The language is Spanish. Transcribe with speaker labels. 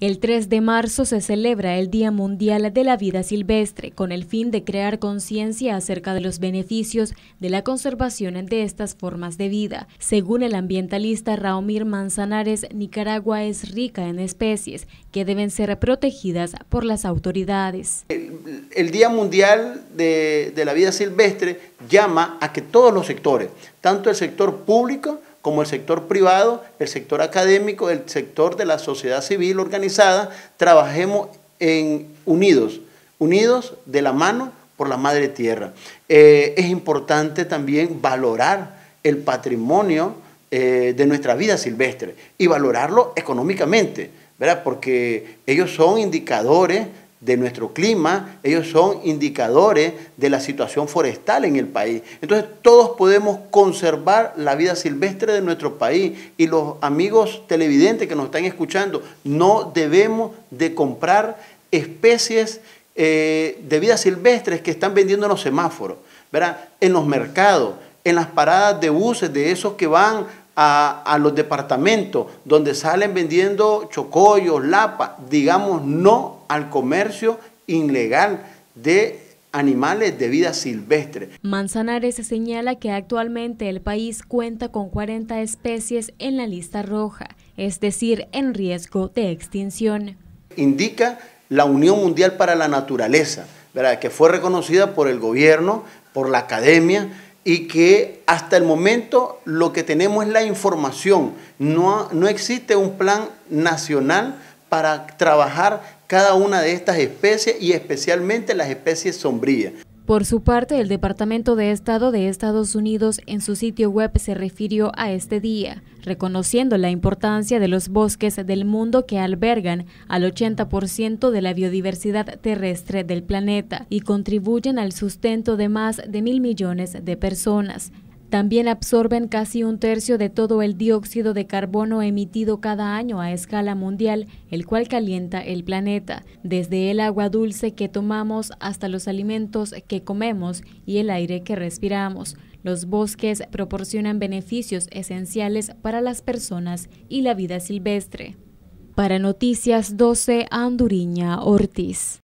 Speaker 1: El 3 de marzo se celebra el Día Mundial de la Vida Silvestre con el fin de crear conciencia acerca de los beneficios de la conservación de estas formas de vida. Según el ambientalista Raomir Manzanares, Nicaragua es rica en especies que deben ser protegidas por las autoridades.
Speaker 2: El, Día Mundial de, de la Vida Silvestre llama a que todos los sectores, tanto el sector público, como el sector privado, el sector académico, el sector de la sociedad civil organizada, trabajemos unidos, unidos de la mano por la madre tierra. Eh, es importante también valorar el patrimonio eh, de nuestra vida silvestre y valorarlo económicamente, ¿verdad? porque ellos son indicadores de nuestro clima, ellos son indicadores de la situación forestal en el país. Entonces todos podemos conservar la vida silvestre de nuestro país y los amigos televidentes que nos están escuchando, no debemos de comprar especies eh, de vida silvestre que están vendiendo en los semáforos, ¿verdad? en los mercados, en las paradas de buses de esos que van a, los departamentos donde salen vendiendo chocollos, lapa, digamos no al comercio ilegal de animales de vida silvestre.
Speaker 1: Manzanares señala que actualmente el país cuenta con 40 especies en la lista roja, es decir, en riesgo de
Speaker 2: extinción. Indica la Unión Mundial para la Naturaleza, que fue reconocida por el gobierno, por la academia, y que hasta el momento lo que tenemos es la información. No, existe un plan nacional para trabajar cada una de estas especies y especialmente las especies sombrías.
Speaker 1: Por su parte, el Departamento de Estado de Estados Unidos en su sitio web se refirió a este día, reconociendo la importancia de los bosques del mundo que albergan al 80% de la biodiversidad terrestre del planeta y contribuyen al sustento de más de mil millones de personas. También absorben casi un tercio de todo el dióxido de carbono emitido cada año a escala mundial, el cual calienta el planeta, desde el agua dulce que tomamos hasta los alimentos que comemos y el aire que respiramos. Los bosques proporcionan beneficios esenciales para las personas y la vida silvestre. Para Noticias 12, Anduriña Ortiz.